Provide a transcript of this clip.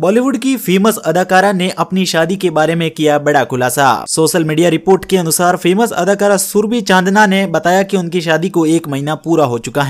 बॉलीवुड की फेमस अदाकारा ने अपनी शादी के बारे में किया बड़ा खुलासा सोशल मीडिया रिपोर्ट के अनुसार फेमस अदाकारा सुरभि चांदना ने बताया कि उनकी शादी को एक महीना पूरा हो चुका है